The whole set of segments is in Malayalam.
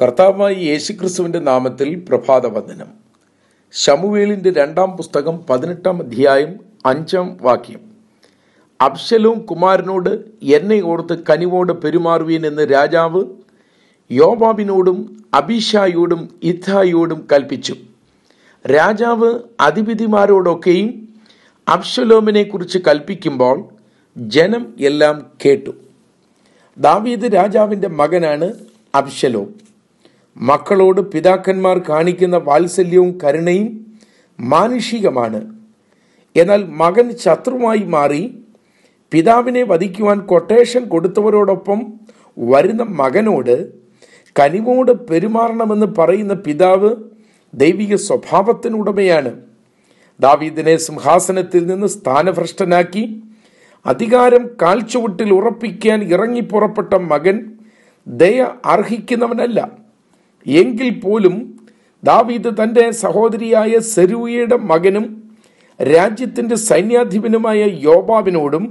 കർത്താവായ യേശുക്രിസ്തുവിന്റെ നാമത്തിൽ പ്രഭാതവന്ദനം ഷമുവേലിൻ്റെ രണ്ടാം പുസ്തകം പതിനെട്ടാം അധ്യായം അഞ്ചാം വാക്യം അബ്ശലവും കുമാരനോട് എന്നെ ഓർത്ത് കനിവോട് പെരുമാറുവീൻ എന്ന് രാജാവ് യോബാബിനോടും അബീഷായോടും ഇഥായോടും കൽപ്പിച്ചു രാജാവ് അതിവിധിമാരോടൊക്കെയും അബ്ശലോമിനെ കുറിച്ച് കൽപ്പിക്കുമ്പോൾ ജനം എല്ലാം കേട്ടു ദാവീദ് രാജാവിൻ്റെ മകനാണ് അബ്ശലോം മക്കളോട് പിതാക്കന്മാർ കാണിക്കുന്ന വാത്സല്യവും കരുണയും മാനുഷികമാണ് എന്നാൽ മകൻ ശത്രുവായി മാറി പിതാവിനെ വധിക്കുവാൻ കൊട്ടേഷൻ കൊടുത്തവരോടൊപ്പം വരുന്ന മകനോട് കനിവോട് പെരുമാറണമെന്ന് പറയുന്ന പിതാവ് ദൈവിക സ്വഭാവത്തിനുടമയാണ് ദാവീദിനെ സിംഹാസനത്തിൽ നിന്ന് സ്ഥാനഭ്രഷ്ടനാക്കി അധികാരം കാൽച്ചുവട്ടിൽ ഉറപ്പിക്കാൻ ഇറങ്ങിപ്പുറപ്പെട്ട മകൻ ദയ അർഹിക്കുന്നവനല്ല എങ്കിൽ പോലും ദാവീദ് തൻ്റെ സഹോദരിയായ സെരുവിയുടെ മകനും രാജ്യത്തിൻ്റെ സൈന്യാധിപനുമായ യോബാവിനോടും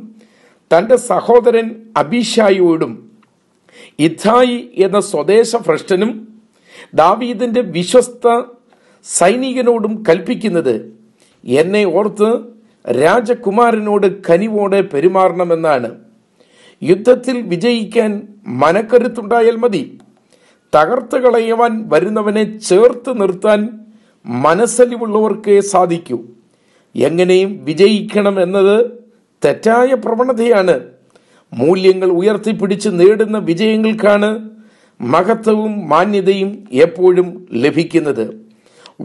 തൻ്റെ സഹോദരൻ അബിഷായിയോടും ഇഥായി എന്ന സ്വദേശ ഭ്രഷ്ടനും ദാവീദിൻ്റെ വിശ്വസ്ത സൈനികനോടും കൽപ്പിക്കുന്നത് എന്നെ ഓർത്ത് രാജകുമാരനോട് കനിവോടെ പെരുമാറണമെന്നാണ് യുദ്ധത്തിൽ വിജയിക്കാൻ മനക്കരുത്തുണ്ടായാൽ മതി തകർത്ത് കളയുവാൻ വരുന്നവനെ ചേർത്ത് നിർത്താൻ മനസ്സലിവുള്ളവർക്കേ സാധിക്കൂ എങ്ങനെയും വിജയിക്കണം എന്നത് തെറ്റായ പ്രവണതയാണ് മൂല്യങ്ങൾ ഉയർത്തിപ്പിടിച്ച് നേടുന്ന വിജയങ്ങൾക്കാണ് മഹത്വവും മാന്യതയും എപ്പോഴും ലഭിക്കുന്നത്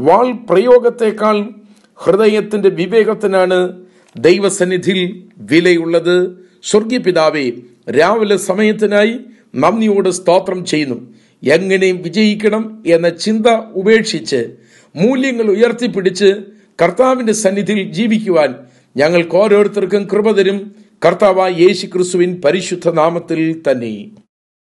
വാൾ പ്രയോഗത്തെക്കാൾ ഹൃദയത്തിന്റെ വിവേകത്തിനാണ് ദൈവസന്നിധിയിൽ വിലയുള്ളത് സ്വർഗീയ രാവിലെ സമയത്തിനായി നന്ദിയോട് സ്തോത്രം ചെയ്യുന്നു എങ്ങനെയും വിജയിക്കണം എന്ന ചിന്ത ഉപേക്ഷിച്ച് മൂല്യങ്ങൾ ഉയർത്തിപ്പിടിച്ച് കർത്താവിന്റെ സന്നിധിയിൽ ജീവിക്കുവാൻ ഞങ്ങൾക്ക് ഓരോരുത്തർക്കും കൃപ തരും കർത്താവായ യേശു ക്രിസ്തുവിൻ പരിശുദ്ധ നാമത്തിൽ തന്നെ